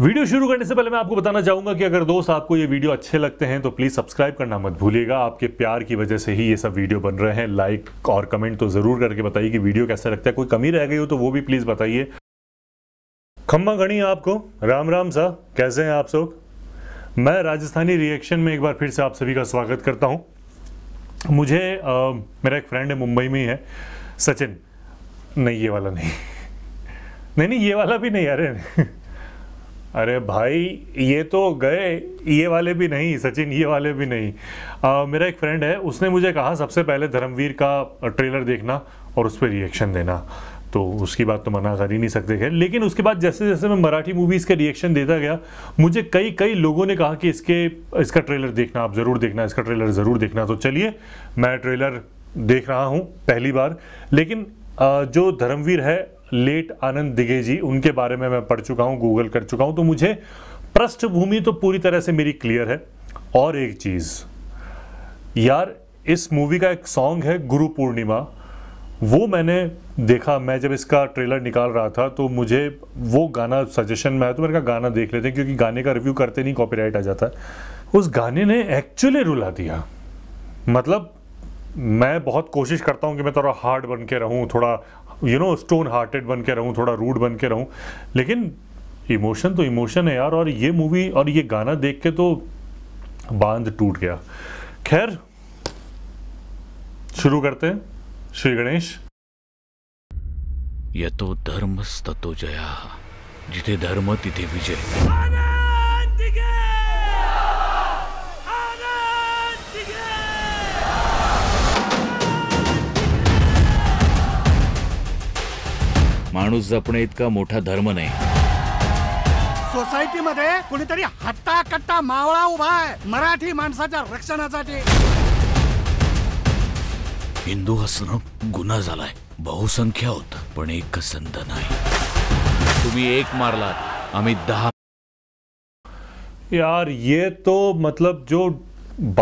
Video शुरू करने से पहले मैं आपको बताना चाहूंगा कि अगर दोस्त आपको ये वीडियो अच्छे लगते हैं तो प्लीज़ सब्सक्राइब करना मत भूलिएगा आपके प्यार की वजह से ही ये सब वीडियो बन रहे हैं लाइक और कमेंट तो ज़रूर करके बताइए कि वीडियो कैसा लगता है कोई कमी रह गई हो तो वो भी प्लीज़ बताइए खम्मा घणी आपको राम राम सा कैसे हैं आप सब मैं राजस्थानी रिएक्शन में एक बार फिर से आप सभी का स्वागत करता हूँ मुझे आ, मेरा एक फ्रेंड है मुंबई में ही है सचिन नहीं ये वाला नहीं नहीं नहीं ये वाला भी नहीं अरे अरे भाई ये तो गए ये वाले भी नहीं सचिन ये वाले भी नहीं आ, मेरा एक फ्रेंड है उसने मुझे कहा सबसे पहले धर्मवीर का ट्रेलर देखना और उस पर रिएक्शन देना तो उसकी बात तो मना कर ही नहीं सकते खैर लेकिन उसके बाद जैसे जैसे मैं मराठी मूवीज़ का रिएक्शन देता गया मुझे कई कई लोगों ने कहा कि इसके इसका ट्रेलर देखना आप ज़रूर देखना इसका ट्रेलर ज़रूर देखना तो चलिए मैं ट्रेलर देख रहा हूँ पहली बार लेकिन जो धर्मवीर है लेट आनंद दिगे जी उनके बारे में मैं पढ़ चुका हूँ गूगल कर चुका हूँ तो मुझे पृष्ठभूमि तो पूरी तरह से मेरी क्लियर है और एक चीज़ यार इस मूवी का एक सॉन्ग है गुरु पूर्णिमा वो मैंने देखा मैं जब इसका ट्रेलर निकाल रहा था तो मुझे वो गाना सजेशन में आया तो मैंने कहा गाना देख लेते हैं क्योंकि गाने का रिव्यू करते नहीं कॉपीराइट आ जाता है उस गाने ने एक्चुअली रुला दिया मतलब मैं बहुत कोशिश करता हूँ कि मैं थोड़ा हार्ड बन के रहूँ थोड़ा यू नो स्टोन हार्टेड बन के रहूँ थोड़ा रूड बन के रहूँ लेकिन इमोशन तो इमोशन है यार और ये मूवी और ये गाना देख के तो बांध टूट गया खैर शुरू करते हैं श्री गणेश तो धर्म स्तो जया जिथे धर्म तिथे विजय माणूस जपणे इतका मोठा धर्म नाही सोसायटीमध्ये कुणीतरी हट्टा कट्टा मावळा उभा आहे मराठी माणसाच्या रक्षणासाठी हिंदू असणं गुन्हा बहुसंख्या होत एक संत नाही तुम्ही एक मारला आम्ही दहा यार ये तो मतलब जो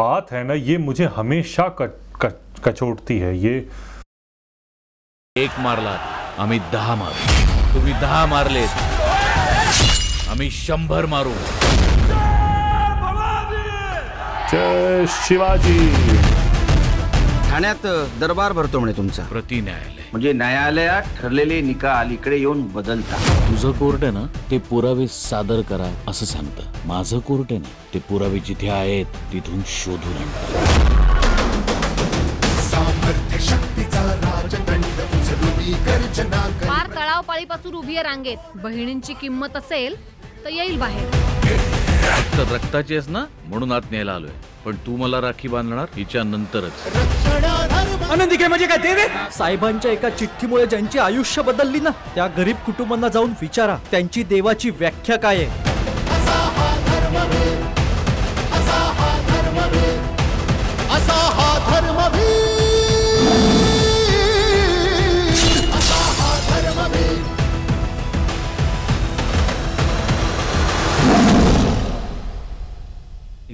बात है ना ये मुझे हमेशा कचोटती है ये एक मारला आम्ही दहा मारू तुम्ही दहा मारलेत आम्ही शंभर मारू शिवाजी ठाण्यात दरबार भरतो म्हणे तुमचा प्रति न्यायालय म्हणजे न्यायालयात ठरलेले निकाल इकडे येऊन बदलता तुझं कोर्ट आहे ना ते पुरावे सादर करा असं सांगतं माझं कोर्ट आहे ना ते पुरावे जिथे आहेत तिथून शोधून आणतात पाळीपासून उभी रांगेत बहिणींची किंमत असेल तर येईल बाहेर रक्ताची आहेस ना म्हणून आत न्यायला आलोय पण तू मला राखी बांधणार हिच्या नंतरच आनंदिके म्हणजे काय देवे साहेबांच्या एका चिठ्ठीमुळे ज्यांची आयुष्य बदलली ना त्या गरीब कुटुंबांना जाऊन विचारा त्यांची देवाची व्याख्या काय आहे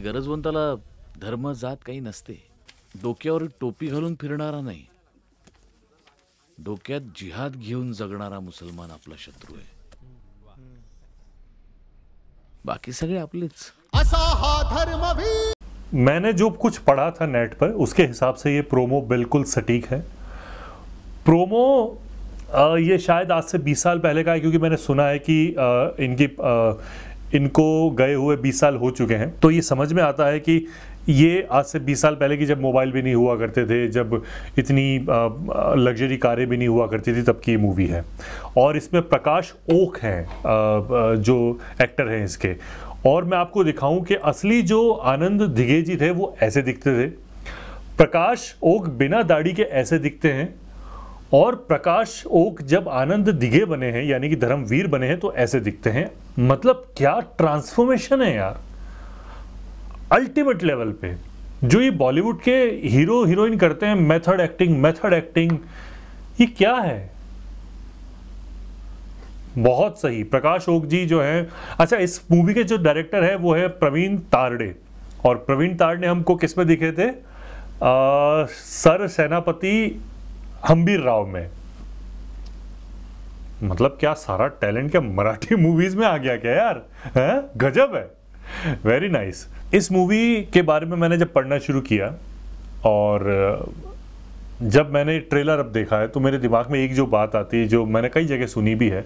गरजवंताला धर्म जात काही नसते डोक्यावर टोपी घालून फिरणारा नाही डोक्यात जिहाद घेऊन जगणारा मुसलमान आपला शत्रू आहे बाकी सगळे आपलेच असा हा धर्म मैंने जो कुछ पढ़ा था नेट पर उसके हिसाब से ये प्रोमो बिल्कुल सटीक है प्रोमो ये शायद आज से 20 साल पहले का है क्योंकि मैंने सुना है कि इनकी इनको गए हुए 20 साल हो चुके हैं तो ये समझ में आता है कि ये आज से 20 साल पहले की जब मोबाइल भी नहीं हुआ करते थे जब इतनी लग्जरी कारें भी नहीं हुआ करती थी तब की ये मूवी है और इसमें प्रकाश ओक हैं जो एक्टर हैं इसके और मैं आपको दिखाऊं कि असली जो आनंद धिगे जी थे वो ऐसे दिखते थे प्रकाश ओक बिना दाढ़ी के ऐसे दिखते हैं और प्रकाश ओक जब आनंद दिघे बने हैं यानी कि धर्मवीर बने हैं तो ऐसे दिखते हैं मतलब क्या ट्रांसफॉर्मेशन है यार अल्टीमेट लेवल पे जो ये बॉलीवुड के हीरो हीरोइन करते हैं मेथड एक्टिंग मेथड एक्टिंग ये क्या है बहुत सही प्रकाश ओक जी जो है अच्छा इस मूवी के जो डायरेक्टर है वो है प्रवीण तारडे और प्रवीण तारडे हमको किस में दिखे थे आ, सर सेनापति हम्बीर राव में मतलब क्या सारा टैलेंट क्या मराठी मूवीज में आ गया क्या यार है? गजब है वेरी नाइस nice. इस मूवी के बारे में मैंने जब पढ़ना शुरू किया और जब मैंने ट्रेलर अब देखा है तो मेरे दिमाग में एक जो बात आती है जो मैंने कई जगह सुनी भी है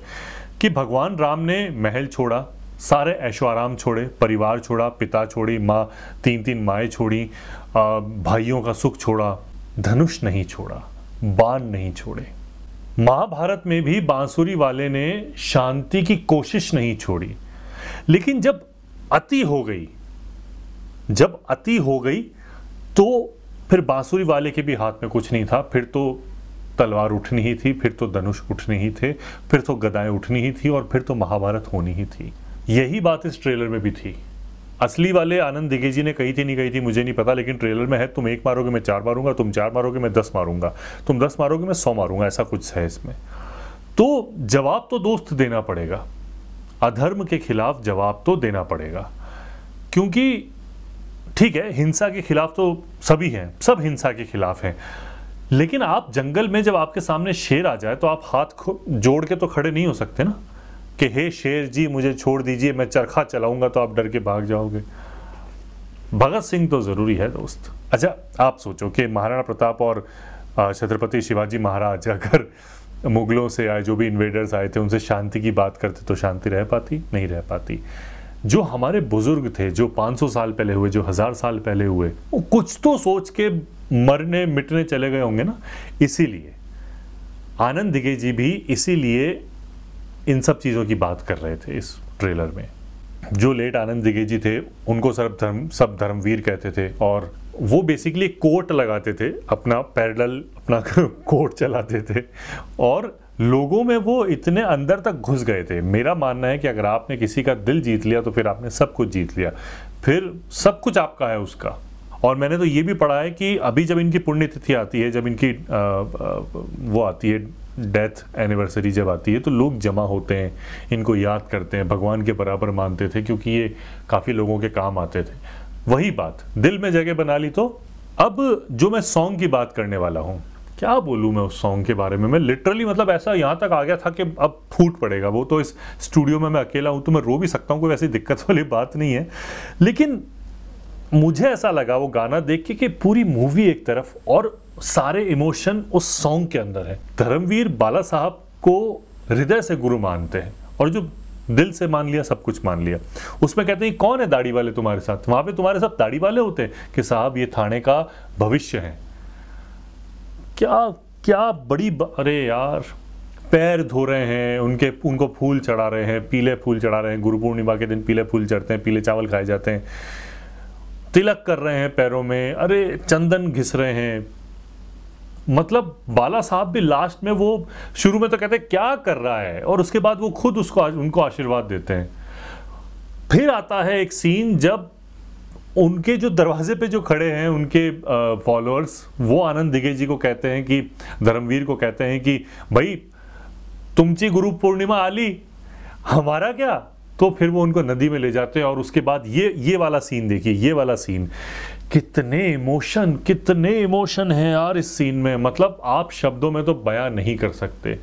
कि भगवान राम ने महल छोड़ा सारे ऐशो आराम छोड़े परिवार छोड़ा पिता छोड़ी माँ तीन तीन माएँ छोड़ी भाइयों का सुख छोड़ा धनुष नहीं छोड़ा बाण नहीं छोड़े महाभारत में भी बांसुरी वाले ने शांति की कोशिश नहीं छोड़ी लेकिन जब अति हो गई जब अति हो गई तो फिर बांसुरी वाले के भी हाथ में कुछ नहीं था फिर तो तलवार उठनी ही थी फिर तो धनुष उठने ही थे फिर तो गदाएं उठनी ही थी और फिर तो महाभारत होनी ही थी यही बात इस ट्रेलर में भी थी असली वाले आनंद दिघे जी ने कही थी नहीं कही थी मुझे नहीं पता लेकिन ट्रेलर में है तुम एक मारोगे मैं चार मारूंगा तुम चार मारोगे मैं दस मारूंगा तुम दस मारोगे मैं सौ मारूंगा ऐसा कुछ है इसमें तो जवाब तो दोस्त देना पड़ेगा अधर्म के खिलाफ जवाब तो देना पड़ेगा क्योंकि ठीक है हिंसा के खिलाफ तो सभी हैं सब हिंसा के खिलाफ हैं लेकिन आप जंगल में जब आपके सामने शेर आ जाए तो आप हाथ जोड़ के तो खड़े नहीं हो सकते ना कि हे शेर जी मुझे छोड़ दीजिए मैं चरखा चलाऊंगा तो आप डर के भाग जाओगे भगत सिंह तो ज़रूरी है दोस्त अच्छा आप सोचो कि महाराणा प्रताप और छत्रपति शिवाजी महाराज अगर मुगलों से आए जो भी इन्वेडर्स आए थे उनसे शांति की बात करते तो शांति रह पाती नहीं रह पाती जो हमारे बुजुर्ग थे जो 500 साल पहले हुए जो हज़ार साल पहले हुए वो कुछ तो सोच के मरने मिटने चले गए होंगे ना इसीलिए आनंद दिघे जी भी इसीलिए इन सब चीज़ों की बात कर रहे थे इस ट्रेलर में जो लेट आनंद जी थे उनको सब धर्म सब धर्मवीर कहते थे और वो बेसिकली कोट लगाते थे अपना पैरल अपना कोट चलाते थे और लोगों में वो इतने अंदर तक घुस गए थे मेरा मानना है कि अगर आपने किसी का दिल जीत लिया तो फिर आपने सब कुछ जीत लिया फिर सब कुछ आपका है उसका और मैंने तो ये भी पढ़ा है कि अभी जब इनकी पुण्यतिथि आती है जब इनकी आ, आ, वो आती है डेथ एनिवर्सरी जब आती है तो लोग जमा होते हैं इनको याद करते हैं भगवान के बराबर मानते थे क्योंकि ये काफ़ी लोगों के काम आते थे वही बात दिल में जगह बना ली तो अब जो मैं सॉन्ग की बात करने वाला हूँ क्या बोलूँ मैं उस सॉन्ग के बारे में मैं लिटरली मतलब ऐसा यहाँ तक आ गया था कि अब फूट पड़ेगा वो तो इस स्टूडियो में मैं अकेला हूँ तो मैं रो भी सकता हूँ कोई वैसी दिक्कत वाली बात नहीं है लेकिन मुझे ऐसा लगा वो गाना देख के कि पूरी मूवी एक तरफ और सारे इमोशन उस सॉन्ग के अंदर है धर्मवीर बाला साहब को हृदय से गुरु मानते हैं और जो दिल से मान लिया सब कुछ मान लिया उसमें कहते हैं कौन है दाढ़ी वाले तुम्हारे साथ वहां पे तुम्हारे साथ दाढ़ी वाले होते हैं कि साहब ये थाने का भविष्य है क्या क्या बड़ी अरे यार पैर धो रहे हैं उनके उनको फूल चढ़ा रहे हैं पीले फूल चढ़ा रहे हैं गुरु पूर्णिमा के दिन पीले फूल चढ़ते हैं पीले चावल खाए जाते हैं तिलक कर रहे हैं पैरों में अरे चंदन घिस रहे हैं मतलब बाला साहब भी लास्ट में वो शुरू में तो कहते हैं क्या कर रहा है और उसके बाद वो खुद उसको उनको आशीर्वाद देते हैं फिर आता है एक सीन जब उनके जो दरवाजे पे जो खड़े हैं उनके फॉलोअर्स वो आनंद दिगे जी को कहते हैं कि धर्मवीर को कहते हैं कि भाई तुमची गुरु पूर्णिमा आली हमारा क्या तो फिर वो उनको नदी में ले जाते हैं और उसके बाद ये ये वाला सीन देखिए ये वाला सीन कितने इमोशन कितने इमोशन हैं यार इस सीन में मतलब आप शब्दों में तो बयां नहीं कर सकते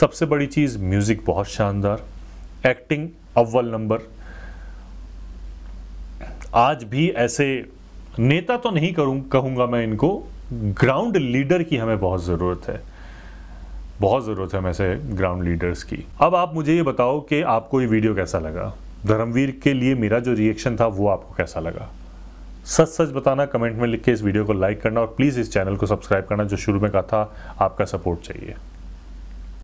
सबसे बड़ी चीज़ म्यूज़िक बहुत शानदार एक्टिंग अव्वल नंबर आज भी ऐसे नेता तो नहीं करूं कहूंगा मैं इनको ग्राउंड लीडर की हमें बहुत ज़रूरत है बहुत ज़रूरत है वैसे ग्राउंड लीडर्स की अब आप मुझे ये बताओ कि आपको ये वीडियो कैसा लगा धर्मवीर के लिए मेरा जो रिएक्शन था वो आपको कैसा लगा सच सच बताना कमेंट में लिख के इस वीडियो को लाइक करना और प्लीज़ इस चैनल को सब्सक्राइब करना जो शुरू में कहा था आपका सपोर्ट चाहिए